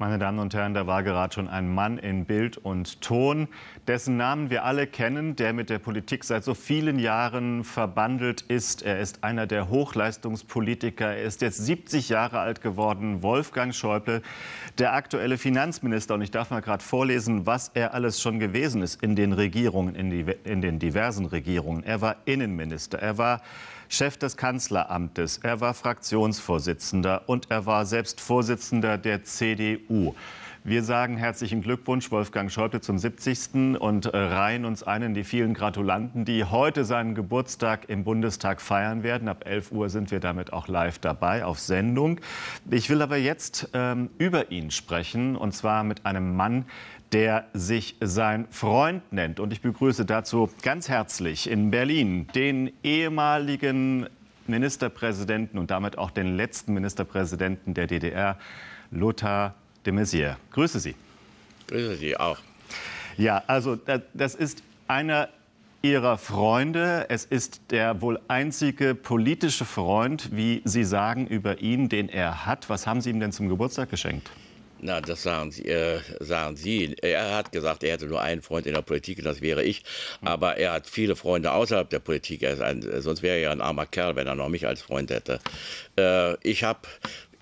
Meine Damen und Herren, da war gerade schon ein Mann in Bild und Ton, dessen Namen wir alle kennen, der mit der Politik seit so vielen Jahren verbandelt ist. Er ist einer der Hochleistungspolitiker. Er ist jetzt 70 Jahre alt geworden, Wolfgang Schäuble, der aktuelle Finanzminister. Und ich darf mal gerade vorlesen, was er alles schon gewesen ist in den Regierungen, in, die, in den diversen Regierungen. Er war Innenminister, er war Chef des Kanzleramtes, er war Fraktionsvorsitzender und er war selbst Vorsitzender der CDU. CDU. Wir sagen herzlichen Glückwunsch, Wolfgang Schäuble, zum 70. und äh, reihen uns ein in die vielen Gratulanten, die heute seinen Geburtstag im Bundestag feiern werden. Ab 11 Uhr sind wir damit auch live dabei auf Sendung. Ich will aber jetzt ähm, über ihn sprechen, und zwar mit einem Mann, der sich sein Freund nennt. Und ich begrüße dazu ganz herzlich in Berlin den ehemaligen Ministerpräsidenten und damit auch den letzten Ministerpräsidenten der DDR, Lothar de Maizière. Grüße Sie. Grüße Sie auch. Ja, also das ist einer Ihrer Freunde. Es ist der wohl einzige politische Freund, wie Sie sagen, über ihn, den er hat. Was haben Sie ihm denn zum Geburtstag geschenkt? Na, das sagen Sie, äh, sagen Sie. Er hat gesagt, er hätte nur einen Freund in der Politik und das wäre ich. Aber er hat viele Freunde außerhalb der Politik. Ein, sonst wäre er ja ein armer Kerl, wenn er noch mich als Freund hätte. Äh, ich habe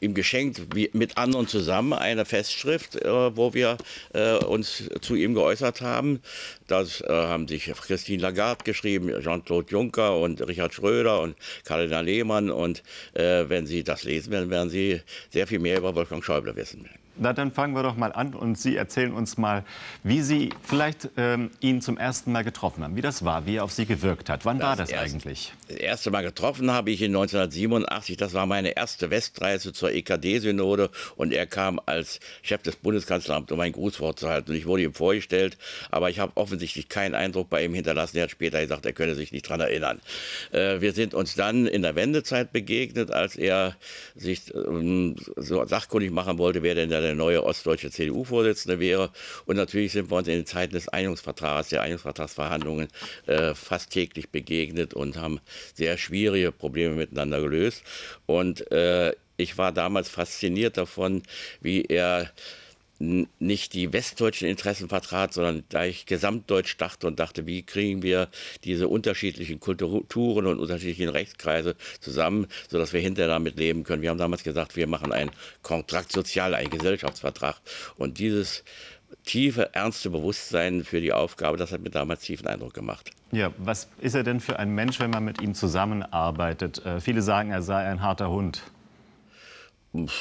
ihm geschenkt, wie, mit anderen zusammen, eine Festschrift, äh, wo wir äh, uns zu ihm geäußert haben, das äh, haben sich Christine Lagarde geschrieben, Jean-Claude Juncker und Richard Schröder und Kardinal Lehmann. Und äh, wenn Sie das lesen werden, werden Sie sehr viel mehr über Wolfgang Schäuble wissen. Na, dann fangen wir doch mal an und Sie erzählen uns mal, wie Sie vielleicht ähm, ihn zum ersten Mal getroffen haben, wie das war, wie er auf Sie gewirkt hat. Wann das war das erst, eigentlich? Das erste Mal getroffen habe ich ihn 1987. Das war meine erste Westreise zur EKD-Synode und er kam als Chef des Bundeskanzleramts, um ein Grußwort zu halten. Und ich wurde ihm vorgestellt, aber ich habe offen offensichtlich keinen Eindruck bei ihm hinterlassen. Er hat später gesagt, er könne sich nicht daran erinnern. Äh, wir sind uns dann in der Wendezeit begegnet, als er sich ähm, so sachkundig machen wollte, wer denn der neue ostdeutsche CDU-Vorsitzende wäre. Und natürlich sind wir uns in den Zeiten des Einigungsvertrags, der Einigungsvertragsverhandlungen äh, fast täglich begegnet und haben sehr schwierige Probleme miteinander gelöst. Und äh, ich war damals fasziniert davon, wie er nicht die westdeutschen Interessen vertrat, sondern da ich gesamtdeutsch dachte und dachte, wie kriegen wir diese unterschiedlichen Kulturen und unterschiedlichen Rechtskreise zusammen, sodass wir hinterher damit leben können. Wir haben damals gesagt, wir machen einen Kontrakt sozial, einen Gesellschaftsvertrag. Und dieses tiefe, ernste Bewusstsein für die Aufgabe, das hat mir damals tiefen Eindruck gemacht. Ja, was ist er denn für ein Mensch, wenn man mit ihm zusammenarbeitet? Äh, viele sagen, er sei ein harter Hund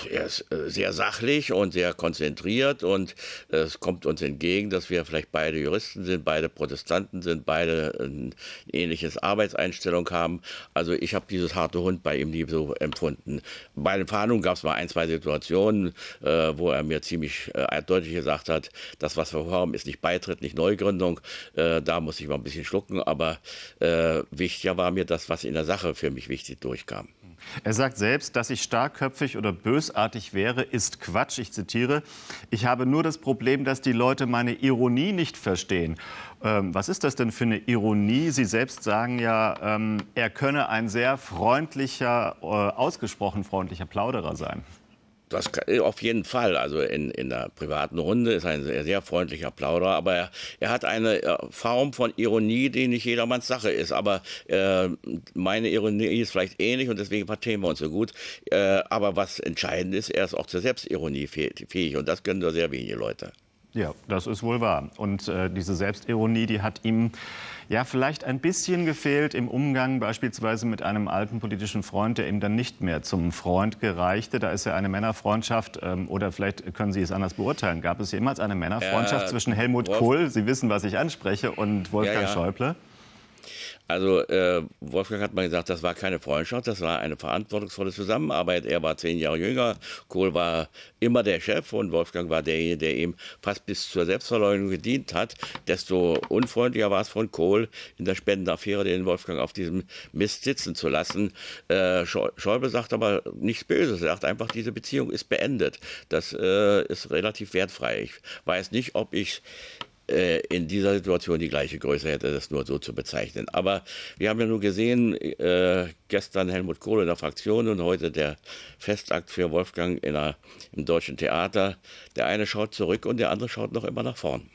er ist äh, sehr sachlich und sehr konzentriert und es kommt uns entgegen, dass wir vielleicht beide Juristen sind, beide Protestanten sind, beide ein ähnliches Arbeitseinstellung haben. Also ich habe dieses harte Hund bei ihm nie so empfunden. Bei den Fahndungen gab es mal ein, zwei Situationen, äh, wo er mir ziemlich äh, deutlich gesagt hat, das, was wir haben, ist nicht Beitritt, nicht Neugründung. da muss ich mal ein bisschen schlucken, aber wichtiger war mir das, was in der Sache für mich wichtig durchkam. Er sagt selbst, dass ich starkköpfig oder bösartig wäre, ist Quatsch. Ich zitiere, ich habe nur das Problem, dass die Leute meine Ironie nicht verstehen. Ähm, was ist das denn für eine Ironie? Sie selbst sagen ja, ähm, er könne ein sehr freundlicher, äh, ausgesprochen freundlicher Plauderer sein. Das äh, auf jeden Fall. Also in, in der privaten Runde ist ein sehr, sehr freundlicher Plauderer. aber er, er, hat eine äh, Form von Ironie, die nicht jedermanns Sache ist. Aber äh, meine Ironie ist vielleicht ähnlich und deswegen verstehen wir uns so gut. Äh, aber was entscheidend ist, er ist auch zur Selbstironie fähig und das können nur sehr wenige Leute. Ja, das ist wohl wahr. Und äh, diese Selbstironie, die hat ihm ja vielleicht ein bisschen gefehlt im Umgang beispielsweise mit einem alten politischen Freund, der ihm dann nicht mehr zum Freund gereichte. Da ist ja eine Männerfreundschaft ähm, oder vielleicht können Sie es anders beurteilen. Gab es jemals eine Männerfreundschaft ja, äh, zwischen Helmut Wolf Kohl, Sie wissen, was ich anspreche, und Wolfgang ja, ja. Schäuble? Also äh, Wolfgang hat mal gesagt, das war keine Freundschaft, das war eine verantwortungsvolle Zusammenarbeit. Er war zehn Jahre jünger, Kohl war immer der Chef und Wolfgang war derjenige, der ihm fast bis zur Selbstverleugnung gedient hat. Desto unfreundlicher war es von Kohl in der Spendenaffäre, den Wolfgang auf diesem Mist sitzen zu lassen. Äh, Schäuble sagt aber nichts Böses, er sagt einfach, diese Beziehung ist beendet. Das äh, ist relativ wertfrei. Ich weiß nicht, ob ich äh, in dieser Situation die gleiche Größe hätte, das nur so zu bezeichnen. Aber wir haben ja nur gesehen, äh, gestern Helmut Kohl in der Fraktion und heute der Festakt für Wolfgang in der, im Deutschen Theater. Der eine schaut zurück und der andere schaut noch immer nach vorn.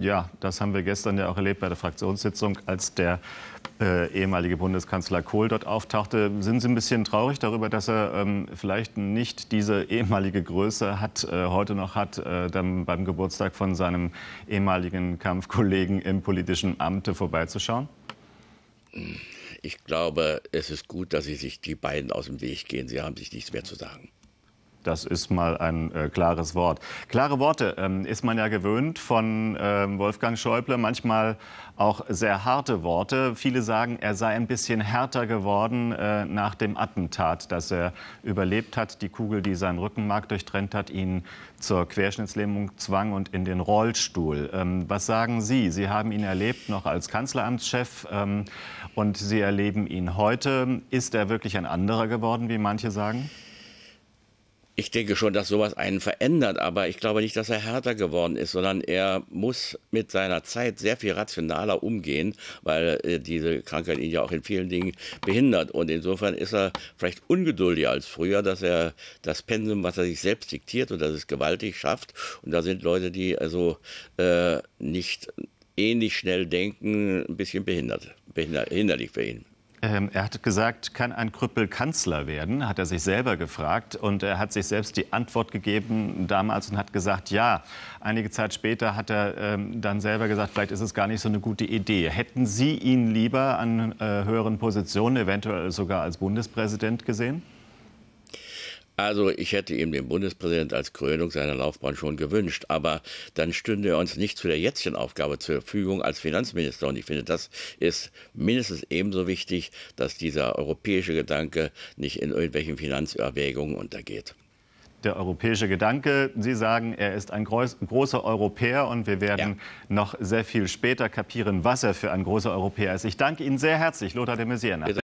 Ja, das haben wir gestern ja auch erlebt bei der Fraktionssitzung, als der äh, ehemalige Bundeskanzler Kohl dort auftauchte. Sind Sie ein bisschen traurig darüber, dass er ähm, vielleicht nicht diese ehemalige Größe hat, äh, heute noch hat, äh, dann beim Geburtstag von seinem ehemaligen Kampfkollegen im politischen Amte vorbeizuschauen? Ich glaube, es ist gut, dass Sie sich die beiden aus dem Weg gehen. Sie haben sich nichts mehr zu sagen. Das ist mal ein äh, klares Wort. Klare Worte ähm, ist man ja gewöhnt von ähm, Wolfgang Schäuble, manchmal auch sehr harte Worte. Viele sagen, er sei ein bisschen härter geworden äh, nach dem Attentat, das er überlebt hat. Die Kugel, die seinen Rückenmark durchtrennt hat, ihn zur Querschnittslähmung zwang und in den Rollstuhl. Ähm, was sagen Sie? Sie haben ihn erlebt noch als Kanzleramtschef ähm, und Sie erleben ihn heute. Ist er wirklich ein anderer geworden, wie manche sagen? Ich denke schon, dass sowas einen verändert, aber ich glaube nicht, dass er härter geworden ist, sondern er muss mit seiner Zeit sehr viel rationaler umgehen, weil äh, diese Krankheit ihn ja auch in vielen Dingen behindert. Und insofern ist er vielleicht ungeduldiger als früher, dass er das Pensum, was er sich selbst diktiert, und das es gewaltig, schafft. Und da sind Leute, die also äh, nicht ähnlich schnell denken, ein bisschen behindert, behinderlich für ihn. Ähm, er hat gesagt, kann ein Krüppel Kanzler werden, hat er sich selber gefragt. Und er hat sich selbst die Antwort gegeben damals und hat gesagt, ja. Einige Zeit später hat er ähm, dann selber gesagt, vielleicht ist es gar nicht so eine gute Idee. Hätten Sie ihn lieber an äh, höheren Positionen, eventuell sogar als Bundespräsident gesehen? Also ich hätte ihm den Bundespräsident als Krönung seiner Laufbahn schon gewünscht, aber dann stünde er uns nicht zu der jetzigen Aufgabe zur Verfügung als Finanzminister. Und ich finde, das ist mindestens ebenso wichtig, dass dieser europäische Gedanke nicht in irgendwelchen Finanzerwägungen untergeht der europäische Gedanke. Sie sagen, er ist ein großer Europäer und wir werden ja. noch sehr viel später kapieren, was er für ein großer Europäer ist. Ich danke Ihnen sehr herzlich, Lothar de Maizière.